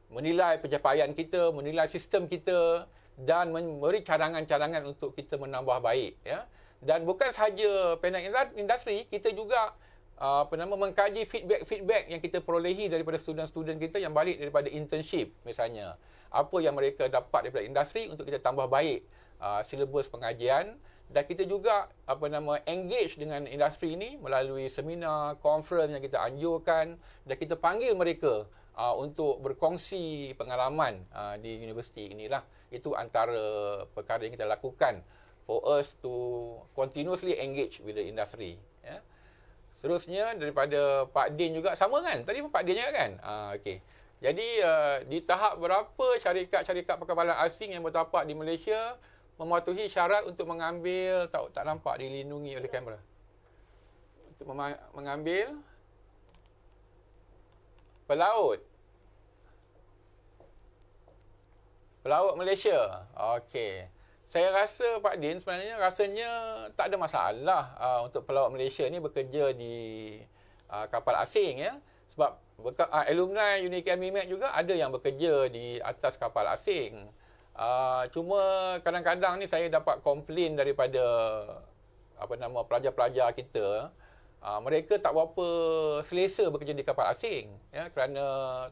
menilai pencapaian kita, menilai sistem kita dan memberi cadangan-cadangan untuk kita menambah baik. Ya. Dan bukan sahaja panel industri, kita juga Uh, apa nama mengkaji feedback-feedback yang kita perolehi daripada student-student kita yang balik daripada internship misalnya apa yang mereka dapat daripada industri untuk kita tambah baik uh, syllabus pengajian dan kita juga apa nama engage dengan industri ini melalui seminar, conference yang kita anjurkan dan kita panggil mereka uh, untuk berkongsi pengalaman uh, di universiti inilah itu antara perkara yang kita lakukan for us to continuously engage with the industry. Seterusnya daripada Pak Din juga sama kan? Tadi pun Pak Din juga kan? Ah uh, Jadi uh, di tahap berapa syarikat-syarikat perkapalan asing yang bertapak di Malaysia mematuhi syarat untuk mengambil tak tak nampak dilindungi oleh kamera. Untuk mengambil pelaut pelaut Malaysia. Okey saya rasa Pak Din sebenarnya rasanya tak ada masalah uh, untuk pelawat Malaysia ni bekerja di uh, kapal asing ya sebab beka- uh, alumni Unique Mimet juga ada yang bekerja di atas kapal asing. Uh, cuma kadang-kadang ni saya dapat komplain daripada apa nama pelajar-pelajar kita uh, mereka tak berapa selesa bekerja di kapal asing ya kerana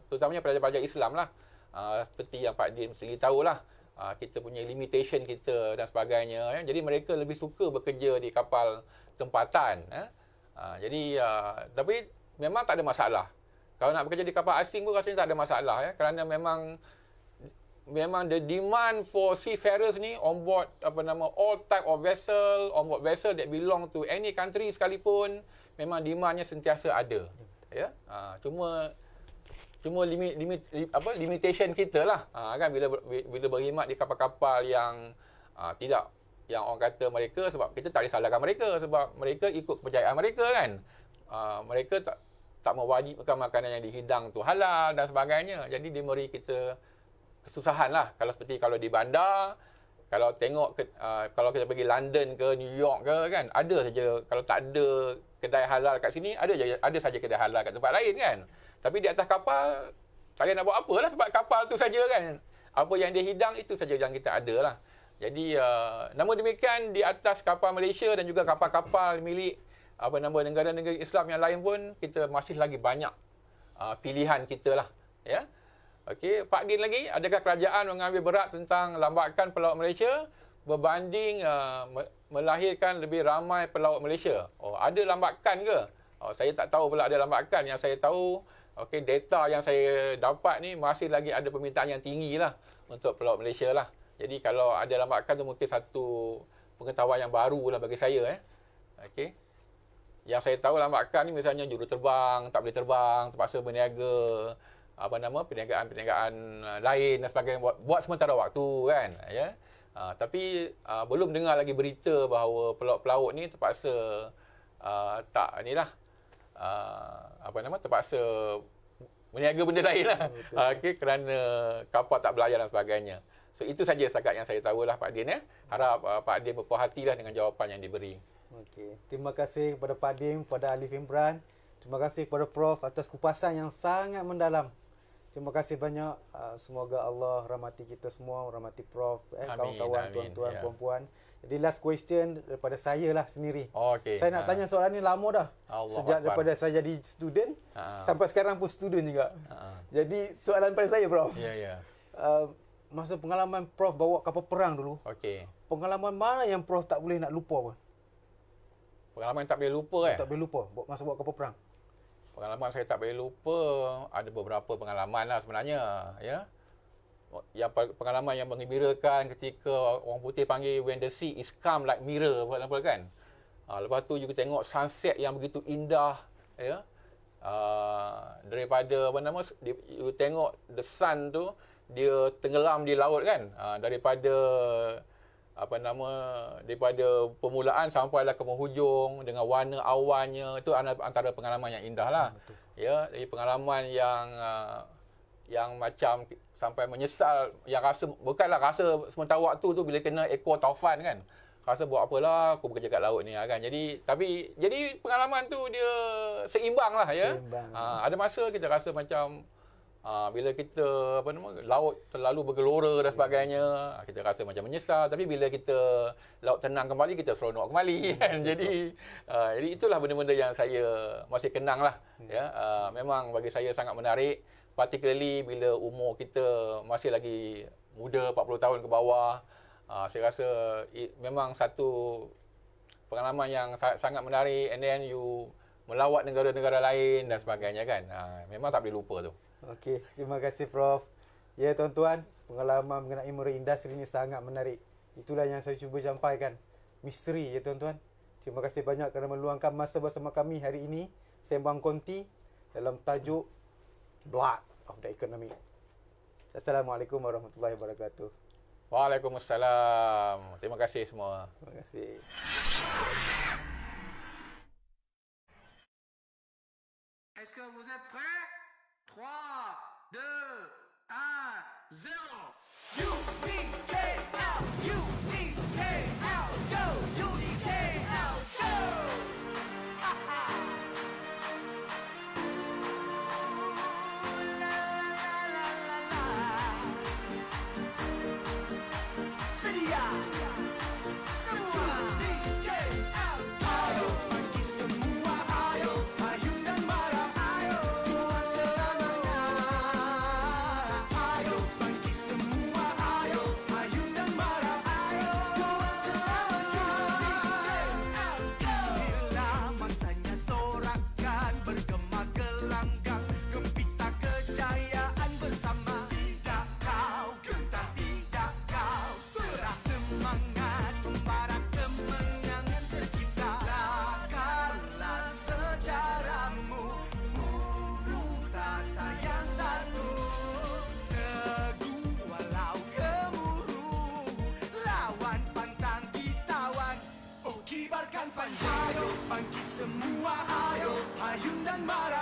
terutamanya pelajar-pelajar Islam lah uh, seperti yang Pak Din sendiri tahulah lah uh, kita punya limitation kita dan sebagainya ya. jadi mereka lebih suka bekerja di kapal tempatan ya. uh, jadi uh, tapi memang tak ada masalah kalau nak bekerja di kapal asing pun rasanya tak ada masalah ya kerana memang memang the demand for seafarers ni on board apa nama all type of vessel on board vessel that belong to any country sekalipun memang demandnya sentiasa ada ya uh, cuma cuma limit limit li, apa limitation kita lah ha, kan bila bila berkhidmat di kapal-kapal yang ha, tidak yang orang kata mereka sebab kita tak boleh mereka sebab mereka ikut kepercayaan mereka kan ha, mereka tak tak mewajibkan makanan yang dihidang tu halal dan sebagainya jadi dia beri kita kesusahan lah kalau seperti kalau di bandar kalau tengok ke, uh, kalau kita pergi London ke New York ke kan ada saja kalau tak ada kedai halal kat sini ada je, ada saja kedai halal kat tempat lain kan tapi di atas kapal, tak nak buat apa lah sebab kapal tu saja kan. Apa yang dia hidang itu saja yang kita ada lah. Jadi uh, namun demikian di atas kapal Malaysia dan juga kapal-kapal milik apa nama negara-negara Islam yang lain pun kita masih lagi banyak uh, pilihan kita lah. Ya? okay. Pak Din lagi, adakah kerajaan mengambil berat tentang lambakan pelaut Malaysia berbanding uh, melahirkan lebih ramai pelaut Malaysia? Oh, ada lambakan ke? Oh, saya tak tahu pula ada lambakan. Yang saya tahu, Okey, data yang saya dapat ni masih lagi ada permintaan yang tinggi lah untuk pelaut Malaysia lah. Jadi kalau ada lambakan tu mungkin satu pengetahuan yang baru lah bagi saya eh. Okey. Yang saya tahu lambakan ni misalnya juru terbang, tak boleh terbang, terpaksa berniaga, apa nama, perniagaan-perniagaan uh, lain dan sebagainya buat, buat sementara waktu kan. Ya. Yeah? Uh, tapi uh, belum dengar lagi berita bahawa pelaut-pelaut ni terpaksa uh, tak ni lah, uh, apa nama terpaksa meniaga benda lain lah. Ha, uh, okay, kerana kapal tak berlayar dan sebagainya. So, itu saja sangat yang saya tahu lah Pak Din. Ya. Harap uh, Pak Din berpuas hati lah dengan jawapan yang diberi. okay, Terima kasih kepada Pak Din, kepada Alif Imran. Terima kasih kepada Prof atas kupasan yang sangat mendalam. Terima kasih banyak. Uh, semoga Allah rahmati kita semua, rahmati Prof, eh, kawan-kawan, amin. tuan-tuan, ya. puan-puan. The last question daripada saya lah sendiri. Oh, okay. Saya nak ha. tanya soalan ni lama dah. Allah Sejak Akbar. daripada saya jadi student ha. sampai sekarang pun student juga. Ha. Jadi soalan pada saya Prof. Ya, yeah, ya. Yeah. Uh, masa pengalaman Prof bawa kapal perang dulu. Okey. Pengalaman mana yang Prof tak boleh nak lupa pun? Pengalaman tak boleh lupa eh? Tak boleh lupa masa bawa kapal perang. Pengalaman saya tak boleh lupa ada beberapa pengalaman lah sebenarnya. Ya. Yeah? yang pengalaman yang mengembirakan ketika orang putih panggil when the sea is calm like mirror apa apa kan ha, lepas tu juga tengok sunset yang begitu indah ya yeah? uh, daripada apa nama you tengok the sun tu dia tenggelam di laut kan uh, daripada apa nama daripada permulaan sampai lah ke penghujung dengan warna awannya itu antara pengalaman yang indah lah ya yeah? pengalaman yang ah, yang macam sampai menyesal yang rasa bukanlah rasa sementara waktu tu bila kena ekor taufan kan rasa buat apalah aku bekerja kat laut ni ha, kan jadi tapi jadi pengalaman tu dia seimbang lah ya seimbang. Ha, ada masa kita rasa macam ha, bila kita apa nama laut terlalu bergelora dan sebagainya ha, kita rasa macam menyesal tapi bila kita laut tenang kembali kita seronok kembali kan jadi ha, jadi itulah benda-benda yang saya masih kenang lah ya ha, memang bagi saya sangat menarik particularly bila umur kita masih lagi muda 40 tahun ke bawah uh, saya rasa it, memang satu pengalaman yang sa- sangat menarik and then you melawat negara-negara lain dan sebagainya kan uh, memang tak boleh lupa tu Okey, terima kasih Prof ya yeah, tuan-tuan pengalaman mengenai marine industri ini sangat menarik itulah yang saya cuba sampaikan misteri ya tuan-tuan terima kasih banyak kerana meluangkan masa bersama kami hari ini Sembang Konti dalam tajuk Blood of the economy. Assalamualaikum warahmatullahi wabarakatuh. Waalaikumsalam. Terima kasih semua. Terima kasih. Est-ce que vous êtes prêts? 3, 2, 1, 0. You need K out. You need K out. Yo, you need K out. Panjalo, pangki semua ayo Hayun dan marah